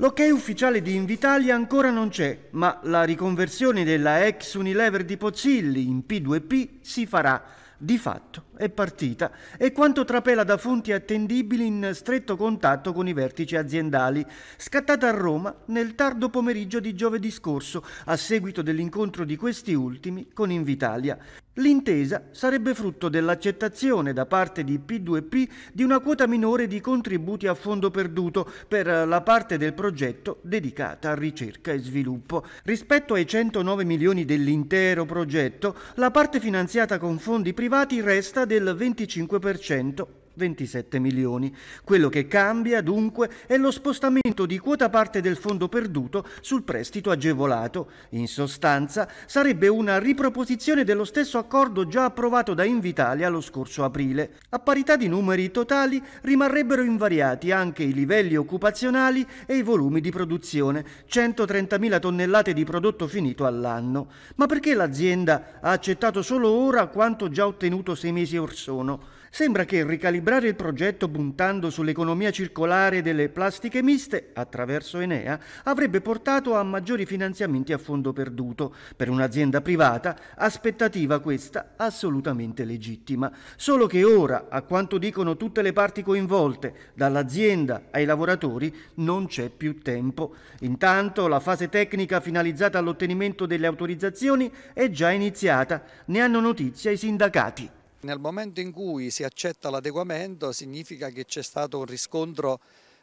L'ok ufficiale di Invitalia ancora non c'è, ma la riconversione della ex Unilever di Pozzilli in P2P si farà. Di fatto è partita e quanto trapela da fonti attendibili in stretto contatto con i vertici aziendali, scattata a Roma nel tardo pomeriggio di giovedì scorso a seguito dell'incontro di questi ultimi con Invitalia. L'intesa sarebbe frutto dell'accettazione da parte di P2P di una quota minore di contributi a fondo perduto per la parte del progetto dedicata a ricerca e sviluppo. Rispetto ai 109 milioni dell'intero progetto, la parte finanziata con fondi privati resta del 25% 27 milioni. Quello che cambia dunque è lo spostamento di quota parte del fondo perduto sul prestito agevolato. In sostanza sarebbe una riproposizione dello stesso accordo già approvato da Invitalia lo scorso aprile. A parità di numeri totali rimarrebbero invariati anche i livelli occupazionali e i volumi di produzione, 130.000 tonnellate di prodotto finito all'anno. Ma perché l'azienda ha accettato solo ora quanto già ottenuto sei mesi or sono? Sembra che ricalibrare il progetto puntando sull'economia circolare delle plastiche miste attraverso Enea avrebbe portato a maggiori finanziamenti a fondo perduto per un'azienda privata, aspettativa questa assolutamente legittima. Solo che ora, a quanto dicono tutte le parti coinvolte, dall'azienda ai lavoratori, non c'è più tempo. Intanto la fase tecnica finalizzata all'ottenimento delle autorizzazioni è già iniziata, ne hanno notizia i sindacati. Nel momento in cui si accetta l'adeguamento significa che c'è stato un riscontro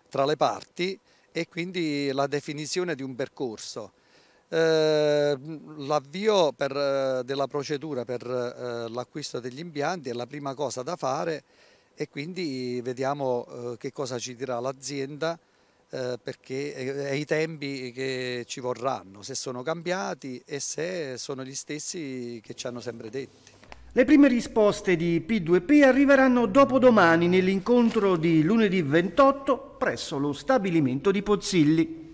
tra le parti e quindi la definizione di un percorso. Eh, L'avvio eh, della procedura per eh, l'acquisto degli impianti è la prima cosa da fare e quindi vediamo eh, che cosa ci dirà l'azienda perché è i tempi che ci vorranno, se sono cambiati e se sono gli stessi che ci hanno sempre detti. Le prime risposte di P2P arriveranno dopodomani nell'incontro di lunedì 28 presso lo stabilimento di Pozzilli.